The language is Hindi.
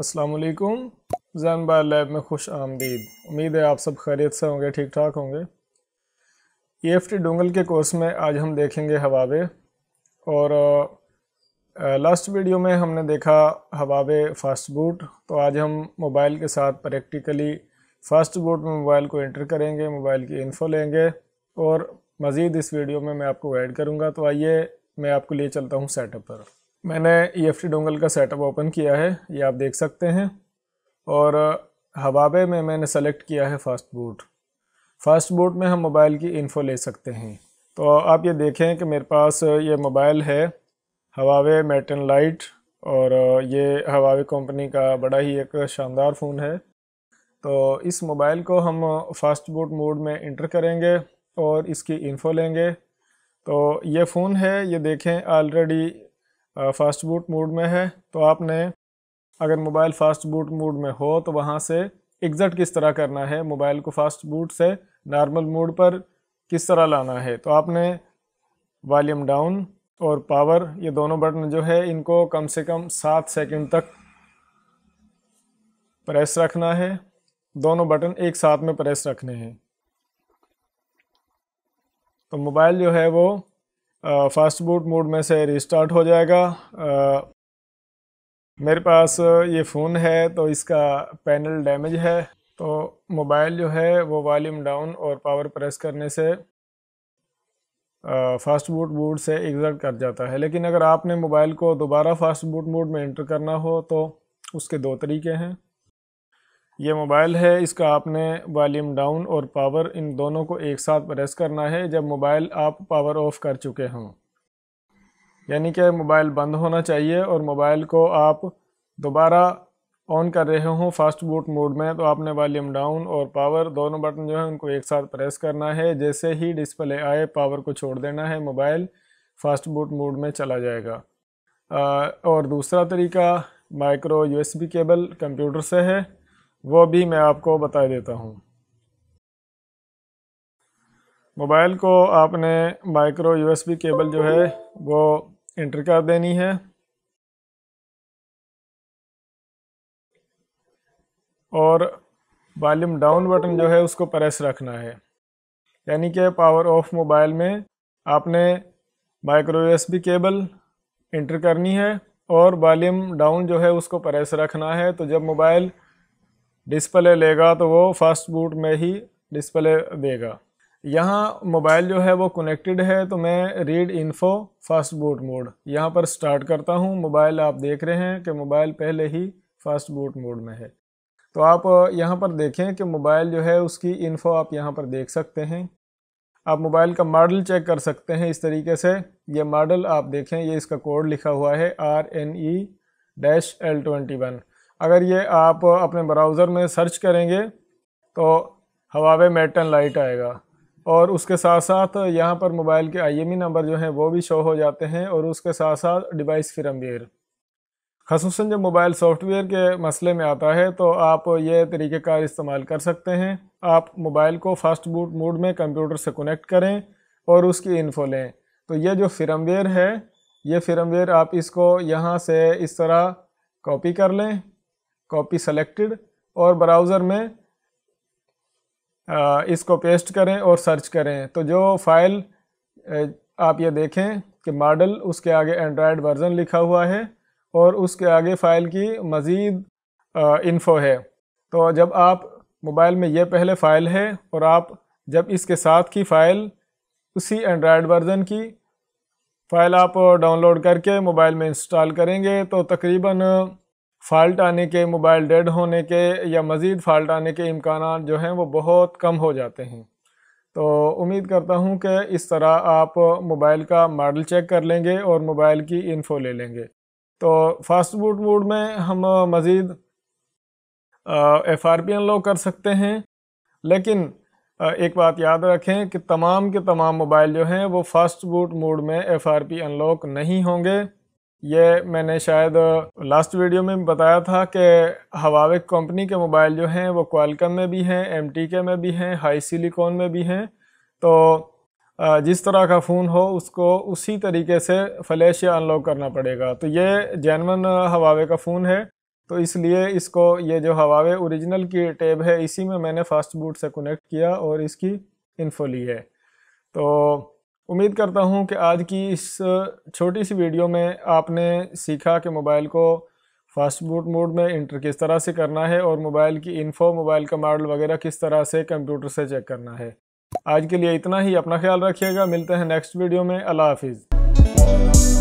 असलकुम जैन बार लैब में खुश आमदीद उम्मीद है आप सब खैरियत से होंगे ठीक ठाक होंगे ई एफ टी डोंगल के कोर्स में आज हम देखेंगे हवावे और लास्ट वीडियो में हमने देखा हवावे फास्ट बूट तो आज हम मोबाइल के साथ प्रैक्टिकली फास्ट बूट में मोबाइल को एंटर करेंगे मोबाइल की इन्फो लेंगे और मज़ीद इस वीडियो में मैं आपको ऐड करूँगा तो आइए मैं आपको ले चलता हूँ सेटअप पर मैंने ई e एफ डोंगल का सेटअप ओपन किया है ये आप देख सकते हैं और हवाबे में मैंने सेलेक्ट किया है फास्ट बूट फास्ट बूट में हम मोबाइल की इन्फो ले सकते हैं तो आप ये देखें कि मेरे पास ये मोबाइल है हवावे मेटन लाइट और ये हवावे कंपनी का बड़ा ही एक शानदार फ़ोन है तो इस मोबाइल को हम फास्ट बूट मोड में इंटर करेंगे और इसकी इन्फो लेंगे तो ये फ़ोन है ये देखें ऑलरेडी फ़ास्ट बूट मोड में है तो आपने अगर मोबाइल फ़ास्ट बूट मोड में हो तो वहाँ से एग्जट किस तरह करना है मोबाइल को फ़ास्ट बूट से नॉर्मल मोड पर किस तरह लाना है तो आपने वॉल्यूम डाउन और पावर ये दोनों बटन जो है इनको कम से कम सात सेकंड तक प्रेस रखना है दोनों बटन एक साथ में प्रेस रखने हैं तो मोबाइल जो है वो फास्ट बूट मोड में से रिस्टार्ट हो जाएगा आ, मेरे पास ये फ़ोन है तो इसका पैनल डैमेज है तो मोबाइल जो है वो वॉल्यूम डाउन और पावर प्रेस करने से फास्ट बूट मोड से एग्जट कर जाता है लेकिन अगर आपने मोबाइल को दोबारा फास्ट बूट मोड में एंटर करना हो तो उसके दो तरीके हैं ये मोबाइल है इसका आपने वॉल्यूम डाउन और पावर इन दोनों को एक साथ प्रेस करना है जब मोबाइल आप पावर ऑफ कर चुके हों यानी कि मोबाइल बंद होना चाहिए और मोबाइल को आप दोबारा ऑन कर रहे हों फास्ट बूट मोड में तो आपने वॉल्यूम डाउन और पावर दोनों बटन जो है उनको एक साथ प्रेस करना है जैसे ही डिस्प्ले आए पावर को छोड़ देना है मोबाइल फास्ट बूट मोड में चला जाएगा आ, और दूसरा तरीका माइक्रो यूएसबी केबल कंप्यूटर से है वो भी मैं आपको बता देता हूँ मोबाइल को आपने माइक्रो यूएसबी केबल जो है वो इंटर कर देनी है और वॉल्यूम डाउन बटन जो है उसको प्रेस रखना है यानी कि पावर ऑफ मोबाइल में आपने माइक्रो यूएसबी केबल इंटर करनी है और वॉल्यूम डाउन जो है उसको प्रेस रखना है तो जब मोबाइल डिस्प्ले लेगा तो वो फर्स्ट बूट में ही डिस्प्ले देगा यहाँ मोबाइल जो है वो कनेक्टेड है तो मैं read info first boot mode यहाँ पर स्टार्ट करता हूँ मोबाइल आप देख रहे हैं कि मोबाइल पहले ही फर्स्ट बूट मोड में है तो आप यहाँ पर देखें कि मोबाइल जो है उसकी इन्फो आप यहाँ पर देख सकते हैं आप मोबाइल का मॉडल चेक कर सकते हैं इस तरीके से ये मॉडल आप देखें ये इसका कोड लिखा हुआ है R N E dash L twenty one अगर ये आप अपने ब्राउज़र में सर्च करेंगे तो हवावे मेटन लाइट आएगा और उसके साथ साथ यहाँ पर मोबाइल के आईएमई e नंबर जो हैं वो भी शो हो जाते हैं और उसके साथ साथ डिवाइस फिरमवेयर खसूस जब मोबाइल सॉफ्टवेयर के मसले में आता है तो आप ये तरीक़ेकार इस्तेमाल कर सकते हैं आप मोबाइल को फास्ट बूट मोड में कंप्यूटर से कनेक्ट करें और उसकी इन्फो लें तो ये जो फिरमवेयर है ये फिरमवेयर आप इसको यहाँ से इस तरह कॉपी कर लें कॉपी सेलेक्टेड और ब्राउज़र में इसको पेस्ट करें और सर्च करें तो जो फाइल आप ये देखें कि मॉडल उसके आगे एंड्राइड वर्ज़न लिखा हुआ है और उसके आगे फ़ाइल की मज़ीद इन्फो है तो जब आप मोबाइल में ये पहले फ़ाइल है और आप जब इसके साथ की फ़ाइल उसी एंड्राइड वर्ज़न की फ़ाइल आप डाउनलोड करके मोबाइल में इंस्टॉल करेंगे तो तकरीबन फ़ाल्ट आने के मोबाइल डेड होने के या मज़ीद फ़ाल्ट आने के इम्कान जो हैं वो बहुत कम हो जाते हैं तो उम्मीद करता हूँ कि इस तरह आप मोबाइल का मॉडल चेक कर लेंगे और मोबाइल की इन्फो ले लेंगे तो फास्ट बूट मोड में हम मज़ीद एफ आर पी अनलॉक कर सकते हैं लेकिन एक बात याद रखें कि तमाम के तमाम मोबाइल जो हैं वो फास्ट बूट मोड में एफ आर पी अनलॉक नहीं होंगे ये मैंने शायद लास्ट वीडियो में बताया था कि हवावे कंपनी के मोबाइल जो हैं वो क्वालकम में भी हैं एम के में भी हैं हाई सिलिकॉन में भी हैं तो जिस तरह का फ़ोन हो उसको उसी तरीके से फ्लैश या अनलॉक करना पड़ेगा तो ये जैनवन हवावे का फ़ोन है तो इसलिए इसको ये जो हवावे ओरिजिनल की टेब है इसी में मैंने फास्ट बूट से कनेक्ट किया और इसकी इन्फो ली है तो उम्मीद करता हूँ कि आज की इस छोटी सी वीडियो में आपने सीखा कि मोबाइल को फास्ट बूट मोड में इंटर किस तरह से करना है और मोबाइल की इन्फो मोबाइल का मॉडल वगैरह किस तरह से कंप्यूटर से चेक करना है आज के लिए इतना ही अपना ख्याल रखिएगा मिलते हैं नेक्स्ट वीडियो में अल्लाह हाफिज़